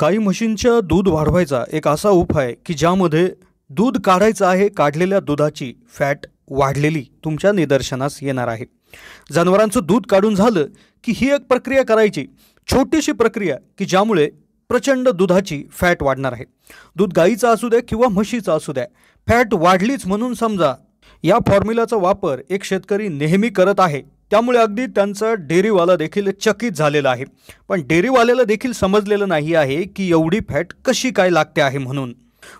गाई म्हशींच्या दूध वाढवायचा एक असा उपाय की ज्यामध्ये दूध काढायचं आहे काढलेल्या दुधाची फॅट वाढलेली तुमच्या निदर्शनास येणार आहे जनावरांचं दूध काढून झालं की ही एक प्रक्रिया करायची छोटीशी प्रक्रिया की ज्यामुळे प्रचंड दुधाची फॅट वाढणार आहे दूध गाईचं असू द्या किंवा म्हशीचं असू द्या फॅट वाढलीच म्हणून समजा या फॉर्म्युलाचा वापर एक शेतकरी नेहमी करत आहे त्यामुळे अगदी त्यांचं डेरीवाला देखील चकित झालेला आहे पण डेअरीवाल्याला देखील समजलेलं नाही आहे की एवढी फॅट कशी काय लागते आहे म्हणून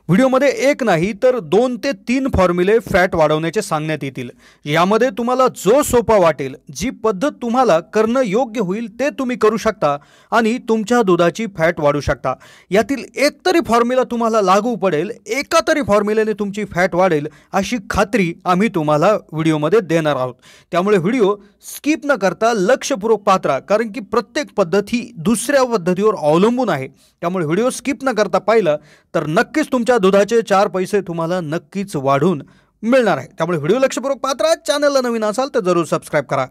व्हिडिओमध्ये एक नाही तर दोन ते तीन फॉर्म्युले फॅट वाढवण्याचे सांगण्यात येतील यामध्ये तुम्हाला जो सोपा वाटेल जी पद्धत तुम्हाला करणं योग्य होईल ते तुम्ही करू शकता आणि तुमच्या दुधाची फॅट वाढू शकता यातील एक तरी फॉर्म्युला तुम्हाला लागू पडेल एका तरी फॉर्म्युलेने तुमची फॅट वाढेल अशी खात्री आम्ही तुम्हाला व्हिडिओमध्ये देणार आहोत त्यामुळे व्हिडिओ स्किप न करता लक्षपूर्वक पात्रा कारण की प्रत्येक पद्धत ही दुसऱ्या पद्धतीवर अवलंबून आहे त्यामुळे व्हिडिओ स्किप न करता पाहिलं तर नक्कीच तुमच्या दुधाचे चार पैसे तुम्हाला नक्कीच वाढून मिळणार आहे त्यामुळे व्हिडिओ लक्षपूर्वक पात्रात चॅनलला नवीन असाल तर जरूर सबस्क्राईब करा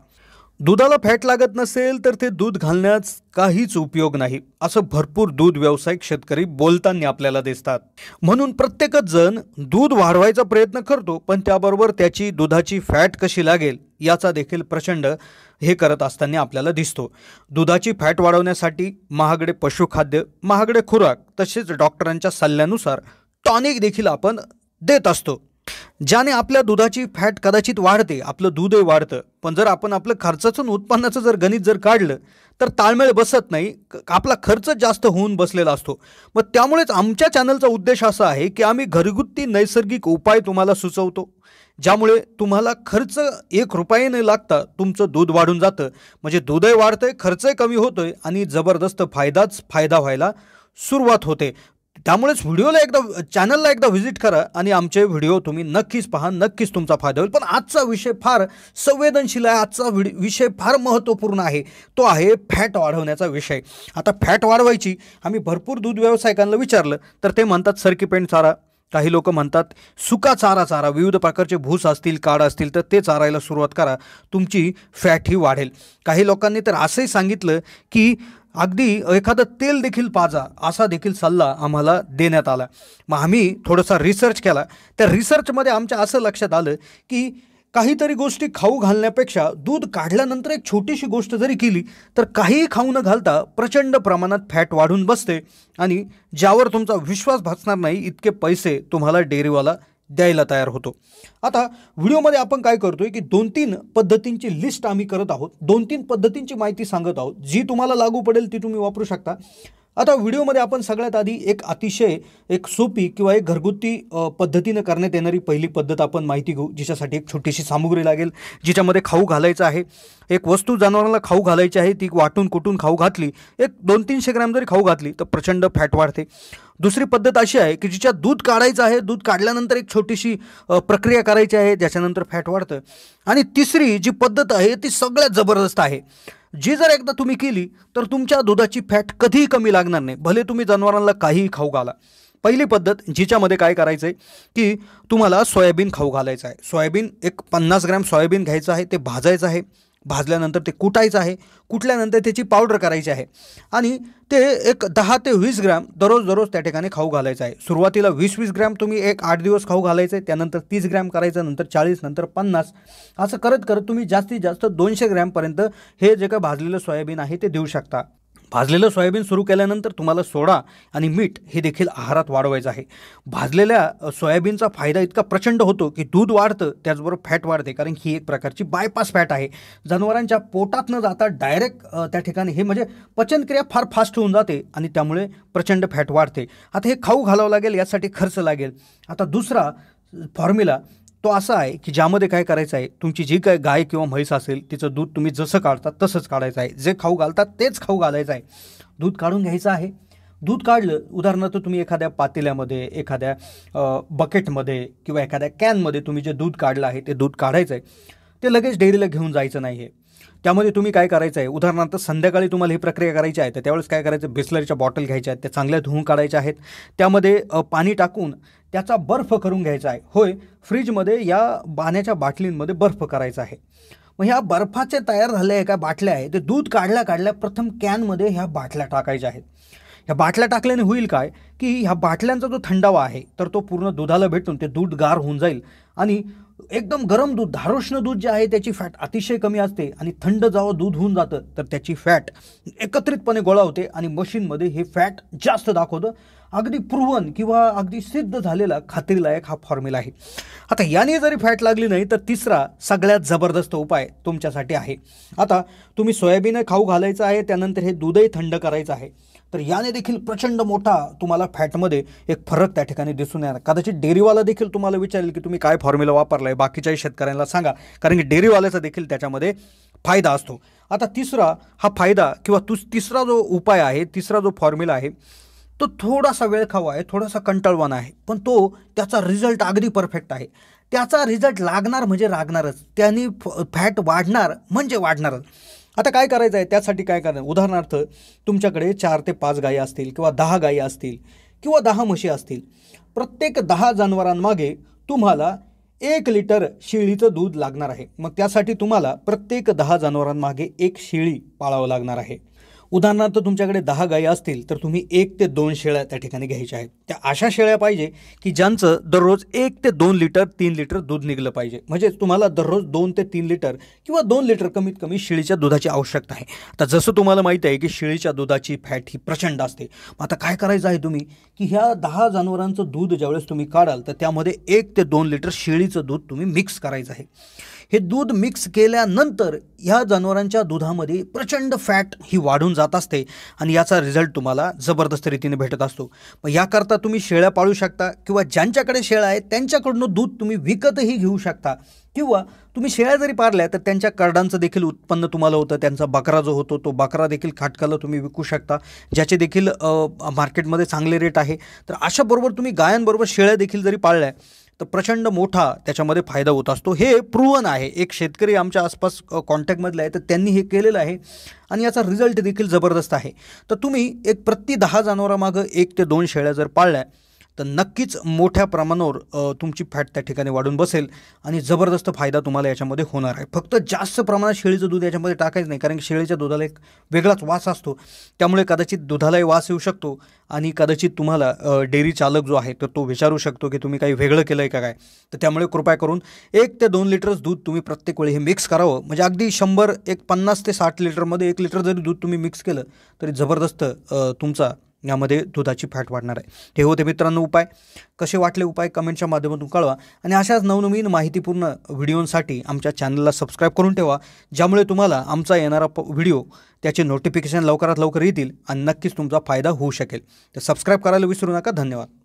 दुधाला फॅट लागत नसेल तर ते दूध घालण्यास काहीच उपयोग नाही असं भरपूर दूध व्यावसायिक शेतकरी बोलताना आपल्याला दिसतात म्हणून प्रत्येकच जण दूध वाढवायचा प्रयत्न करतो पण त्याबरोबर त्याची दुधाची फॅट कशी लागेल याचा देखील प्रचंड हे करत असताना आपल्याला दिसतो दुधाची फॅट वाढवण्यासाठी महागडे पशुखाद्य महागडे खुराक तसेच डॉक्टरांच्या सल्ल्यानुसार टॉनिक देखील आपण देत असतो ज्याने आपल्या दुधाची फॅट कदाचित वाढते आपलं दूधही वाढतं पण जर आपण आपलं खर्चाचं उत्पन्नाचं जर गणित जर काढलं तर ताळमेळ बसत नाही आपला खर्च जास्त होऊन बसलेला असतो मग त्यामुळेच आमच्या चॅनलचा उद्देश असा आहे की आम्ही घरगुती नैसर्गिक उपाय तुम्हाला सुचवतो ज्यामुळे तुम्हाला खर्च एक रुपये न लागता तुमचं दूध वाढून जातं म्हणजे दूधही वाढतंय खर्चही कमी होतोय आणि जबरदस्त फायदाच फायदा व्हायला सुरुवात होते त्यामुळेच व्हिडिओला एकदा चॅनलला एकदा व्हिजिट करा आणि आमचे व्हिडिओ तुम्ही नक्कीच पहा नक्कीच तुमचा फायदा होईल पण आजचा विषय फार संवेदनशील आहे आजचा विषय फार महत्त्वपूर्ण आहे तो आहे फॅट वाढवण्याचा विषय आता फॅट वाढवायची आम्ही भरपूर दूध व्यावसायिकांना विचारलं तर ते म्हणतात पेंट चारा काही लोक म्हणतात सुका चारा चारा विविध प्रकारचे भूस असतील काड असतील तर ते चारायला सुरुवात करा तुमची फॅट ही वाढेल काही लोकांनी तर असंही सांगितलं की अगदी एखादं तेल देखील पाजा असा देखील सल्ला आम्हाला देण्यात आला मग आम्ही थोडासा रिसर्च केला त्या रिसर्चमध्ये आमच्या असं लक्षात आलं की काहीतरी गोष्टी खाऊ घालण्यापेक्षा दूध काढल्यानंतर एक छोटीशी गोष्ट जरी केली तर काहीही खाऊ न घालता प्रचंड प्रमाणात फॅट वाढून बसते आणि ज्यावर तुमचा विश्वास भासणार नाही इतके पैसे तुम्हाला डेअरीवाला द्यायला तयार होतो आता व्हिडिओमध्ये आपण काय करतो आहे की दोन तीन पद्धतींची लिस्ट आम्ही करत आहोत दोन तीन पद्धतींची माहिती सांगत आहोत जी तुम्हाला लागू पडेल ती तुम्ही वापरू शकता आता व्हिडिओमध्ये आपण सगळ्यात आधी एक अतिशय एक सोपी किंवा एक घरगुती पद्धतीनं करण्यात येणारी पहिली पद्धत आपण माहिती घेऊ जिच्यासाठी एक छोटीशी सामुग्री लागेल जिच्यामध्ये खाऊ घालायचं आहे एक वस्तू जनावरांना खाऊ घालायची आहे ती वाटून कुटून खाऊ घातली एक दोन तीनशे ग्रॅम जरी खाऊ घातली तर प्रचंड फॅट वाढते दुसरी पद्धत अशी आहे की जिच्यात दूध काढायचं आहे दूध काढल्यानंतर एक छोटीशी प्रक्रिया करायची आहे ज्याच्यानंतर फॅट वाढतं आणि तिसरी जी पद्धत आहे ती सगळ्यात जबरदस्त आहे जी जर एकदा तुम्ही केली तर तुमच्या दुधाची फॅट कधीही कमी लागणार नाही भले तुम्ही जनावरांना काहीही खाऊ घाला पहिली पद्धत जिच्यामध्ये काय करायचं आहे की तुम्हाला सोयाबीन खाऊ घालायचं आहे सोयाबीन एक पन्नास ग्रॅम सोयाबीन घ्यायचं आहे ते भाजायचं आहे भाजल्यानंतर ते कुटायचं आहे कुटल्यानंतर त्याची पावडर करायची आहे आणि ते एक दहा ते वीस ग्रॅम दररोज दररोज त्या ठिकाणी खाऊ घालायचं आहे सुरुवातीला वीस वीस ग्रॅम तुम्ही एक आठ दिवस खाऊ घालायचं आहे त्यानंतर तीस ग्रॅम करायचं नंतर चाळीस नंतर पन्नास असं करत करत तुम्ही जास्तीत जास्त दोनशे ग्रॅमपर्यंत हे जे काय भाजलेलं सोयाबीन आहे ते देऊ शकता भाजलेलं सोयाबीन सुरू केल्यानंतर तुम्हाला सोडा आणि मीठ हे देखील आहारात वाढवायचं आहे भाजलेल्या सोयाबीनचा फायदा इतका प्रचंड होतो की दूध वाढतं त्याचबरोबर फॅट वाढते कारण ही एक प्रकारची बायपास फॅट आहे जनावरांच्या पोटात न जाता डायरेक्ट त्या ठिकाणी हे म्हणजे पचनक्रिया फार फास्ट होऊन जाते आणि त्यामुळे प्रचंड फॅट वाढते आता हे खाऊ घालावं लागेल यासाठी खर्च लागेल आता दुसरा फॉर्म्युला तो असा आहे की ज्यामध्ये काय करायचं आहे तुमची जी काय गाय किंवा म्हैस असेल तिचं दूध तुम्ही जसं काढता तसंच काढायचं आहे जे खाऊ घालतात तेच खाऊ घालायचं आहे दूध काढून घ्यायचं आहे दूध काढलं उदाहरणार्थ तुम्ही एखाद्या पातेल्यामध्ये एखाद्या बकेटमध्ये किंवा एखाद्या कॅनमध्ये तुम्ही जे दूध काढलं आहे ते दूध काढायचं आहे ते लगेच डेअरीला घेऊन जायचं नाही आहे त्यामध्ये तुम्ही काय करायचं आहे उदाहरणार्थ संध्याकाळी तुम्हाला ही प्रक्रिया करायची आहे तर त्यावेळेस काय करायचं बिस्लरीच्या बॉटल घ्यायच्या आहेत त्या चांगल्या धुवून काढायच्या आहेत त्यामध्ये पाणी टाकून त्याचा बर्फ करून घ्यायचा आहे होय फ्रीजमध्ये या बाण्याच्या बाटलींमध्ये बर्फ करायचा आहे मग ह्या बर्फाचे तयार झालेल्या एका बाटल्या आहे ते दूध काढल्या काढल्या प्रथम कॅनमध्ये ह्या बाटल्या टाकायच्या आहेत ह्या बाटल्या टाकल्याने होईल काय की ह्या बाटल्यांचा जो थंडावा आहे तर तो पूर्ण दुधाला भेटून ते दूध गार होऊन जाईल आणि एकदम गरम दूध धारोष्ण दूध जे आहे त्याची फॅट अतिशय कमी असते आणि थंड जावं दूध होऊन जातं तर त्याची फॅट एकत्रितपणे गोळा होते आणि मशीनमध्ये हे फॅट जास्त दाखवतं अगदी प्रुवन किंवा अगदी सिद्ध झालेला खात्रीलायक हा फॉर्म्युला आहे आता याने जरी फॅट लागली नाही तर तिसरा सगळ्यात जबरदस्त उपाय तुमच्यासाठी आहे आता तुम्ही सोयाबीन खाऊ घालायचं आहे त्यानंतर हे दूधही थंड करायचं आहे तर याने देखील प्रचंड मोठा तुम्हाला फॅटमध्ये एक फरक त्या ठिकाणी दिसून येणार कदाचित डेअरीवाला देखील तुम्हाला विचारेल की तुम्ही काय फॉर्म्युला वापरला आहे बाकीच्याही शेतकऱ्यांना सांगा कारण की डेअरीवाल्याचा देखील त्याच्यामध्ये फायदा असतो आता तिसरा हा फायदा किंवा तुस तिसरा जो उपाय आहे तिसरा जो फॉर्म्युला आहे तो थोडासा वेळ खावा आहे थोडासा कंटाळवाना आहे पण तो त्याचा रिझल्ट अगदी परफेक्ट आहे त्याचा रिझल्ट लागणार म्हणजे लागणारच त्यांनी फॅट वाढणार म्हणजे वाढणारच आता काय करायचं आहे त्यासाठी काय करणार उदाहरणार्थ तुमच्याकडे चार ते पाच गायी असतील किंवा दहा गायी असतील किंवा दहा म्हशी असतील प्रत्येक दहा जनावरांमागे तुम्हाला एक लिटर शेळीचं दूध लागणार आहे मग त्यासाठी तुम्हाला प्रत्येक दहा जनावरांमागे एक शेळी पाळावं लागणार आहे उदाहरणार्थ तुमच्याकडे दहा गायी असतील तर तुम्ही एक ते दोन शेळ्या त्या ठिकाणी घ्यायच्या आहेत त्या अशा शेळ्या पाहिजे की ज्यांचं दररोज एक ते दोन लिटर तीन लिटर दूध निघलं पाहिजे म्हणजेच तुम्हाला दररोज दोन ते तीन लिटर किंवा दोन लिटर कमीत कमी शेळीच्या दुधाची आवश्यकता आहे आता जसं तुम्हाला माहीत आहे की शेळीच्या दुधाची फॅट ही प्रचंड असते मग आता काय करायचं आहे तुम्ही की ह्या दहा जनावरांचं दूध ज्यावेळेस तुम्ही काढाल तर त्यामध्ये एक ते दोन लिटर शेळीचं दूध तुम्ही मिक्स करायचं आहे हे दूध मिक्स केल्यानंतर ह्या जनावरांच्या दुधामध्ये प्रचंड फॅट ही वाढून जात असते आणि याचा रिझल्ट तुम्हाला जबरदस्त रीतीने भेटत असतो मग याकरता तुम्ही शेळ्या पाळू शकता किंवा ज्यांच्याकडे शेळ्या आहेत त्यांच्याकडनं दूध तुम्ही विकतही घेऊ शकता किंवा तुम्ही शेळ्या जरी पारल्या तर त्यांच्या करडांचं देखील उत्पन्न तुम्हाला होतं त्यांचा बकरा जो होतो तो बकरा देखील खाटकाला तुम्ही विकू शकता ज्याचे देखील मार्केटमध्ये चांगले रेट आहे तर अशाबरोबर तुम्ही गायांबरोबर शेळ्या देखील जरी पाळल्या तर प्रचंड मोठा त्याच्यामध्ये फायदा होत असतो हे प्रूवन आहे एक शेतकरी आमच्या आसपास कॉन्टॅक्टमधले आहे तर त्यांनी हे केलेलं आहे आणि याचा रिझल्ट देखील जबरदस्त आहे तर तुम्ही एक प्रति दहा जनावरामागं एक ते दोन शेळ्या जर पाळल्या तर नक्कीच मोठ्या प्रमाणावर तुमची फॅट त्या ठिकाणी वाढून बसेल आणि जबरदस्त फायदा तुम्हाला याच्यामध्ये होणार आहे फक्त जास्त प्रमाणात शेळीचं दूध याच्यामध्ये टाकायचं नाही कारण की शेळीच्या दुधाला एक वेगळाच वास असतो त्यामुळे कदाचित दुधालाही वास येऊ शकतो आणि कदाचित तुम्हाला डेअरी चालक जो आहे तर तो विचारू शकतो की तुम्ही काही वेगळं केलं आहे का काय तर त्यामुळे कृपया करून एक ते दोन लिटरच दूध तुम्ही प्रत्येक वेळी हे मिक्स करावं म्हणजे अगदी शंभर एक पन्नास ते साठ लिटरमध्ये एक लिटर जरी दूध तुम्ही मिक्स केलं तरी जबरदस्त तुमचा यामध्ये दुधाची फॅट वाढणार आहे हे होते मित्रांनो उपाय कसे वाटले उपाय कमेंटच्या माध्यमातून कळवा आणि अशाच नवनवीन माहितीपूर्ण व्हिडिओंसाठी आमच्या चॅनलला सबस्क्राईब करून ठेवा ज्यामुळे तुम्हाला आमचा येणारा प व्हिडिओ त्याचे नोटिफिकेशन लवकरात लवकर येतील आणि नक्कीच तुमचा फायदा होऊ शकेल तर सबस्क्राईब करायला विसरू नका धन्यवाद